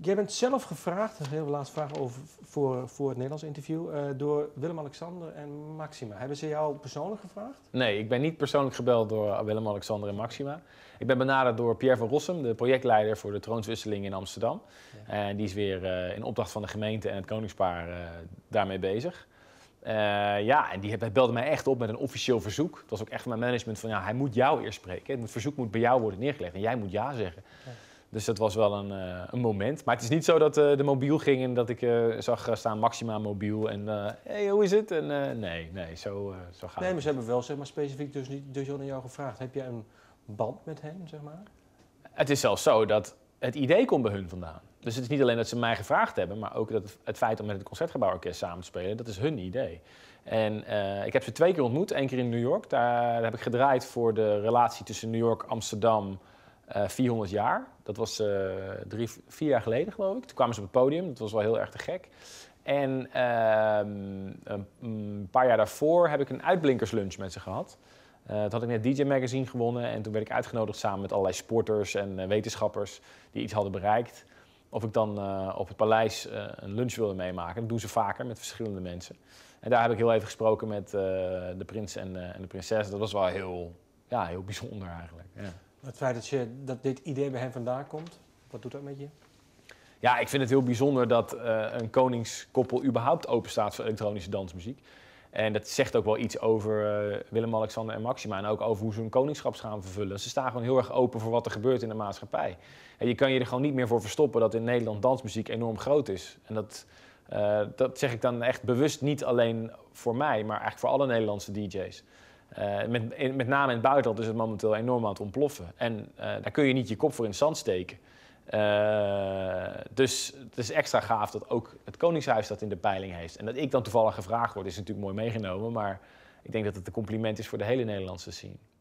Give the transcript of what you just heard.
Jij bent zelf gevraagd, een hele laatste vraag over, voor, voor het Nederlands interview, eh, door Willem-Alexander en Maxima. Hebben ze jou persoonlijk gevraagd? Nee, ik ben niet persoonlijk gebeld door Willem-Alexander en Maxima. Ik ben benaderd door Pierre van Rossum, de projectleider voor de troonswisseling in Amsterdam. En die is weer eh, in opdracht van de gemeente en het Koningspaar eh, daarmee bezig. ja, en die belde mij echt op met een officieel verzoek. Het was ook echt mijn management van, ja, hij moet jou eerst spreken. Het verzoek moet bij jou worden neergelegd en jij moet ja zeggen. Ja. Dus dat was wel een, eh, een, moment. Maar het is niet zo dat eh, de mobiel ging en dat ik eh, zag staan maxima mobiel en Hé, hoe is het? En, nee, nee, zo, zo het. Nee, maar ze hebben wel zeg maar, specifiek dus, niet, dus aan jou gevraagd. Heb jij een band met hen, zeg maar? Het is zelfs zo dat het idee komt bij hun vandaan. Dus het is niet alleen dat ze mij gevraagd hebben, maar ook dat het, feit om met het Concertgebouworkest samen te spelen, dat is hun idee. En ik heb ze twee keer ontmoet. één keer in New York. Daar heb ik gedraaid voor de relatie tussen New York, Amsterdam, 400 eh, jaar. Dat was eh, drie, vier jaar geleden, geloof ik. Toen kwamen ze op het podium. Dat was wel heel erg te gek. En ehm, een mm, paar jaar daarvoor heb ik een uitblinkerslunch met ze gehad. dat eh, had ik net DJ Magazine gewonnen. En toen werd ik uitgenodigd samen met allerlei sporters en wetenschappers die iets hadden bereikt. Of ik dan op het paleis een lunch wilde meemaken. Dat doen ze vaker met verschillende mensen. En daar heb ik heel even gesproken met de prins en, en, de prinses. Dat was wel heel, ja, heel bijzonder eigenlijk. Ja. Het feit dat, je, dat dit idee bij hem vandaan komt, wat doet dat met je? Ja, ik vind het heel bijzonder dat eh, een koningskoppel überhaupt openstaat voor elektronische dansmuziek. En dat zegt ook wel iets over eh, Willem-Alexander en Maxima. En ook over hoe ze hun koningschap gaan vervullen. Ze staan gewoon heel erg open voor wat er gebeurt in de maatschappij. En je kan je er gewoon niet meer voor verstoppen dat in Nederland dansmuziek enorm groot is. En dat, eh, dat zeg ik dan echt bewust niet alleen voor mij, maar eigenlijk voor alle Nederlandse DJ's. Eh, met, met name in het buitenland is het momenteel enorm aan het ontploffen. En eh, daar kun je niet je kop voor in het zand steken. Eh, dus het is extra gaaf dat ook het Koningshuis dat in de peiling heeft. En dat ik dan toevallig gevraagd word, is natuurlijk mooi meegenomen. Maar ik denk dat het een compliment is voor de hele Nederlandse scene.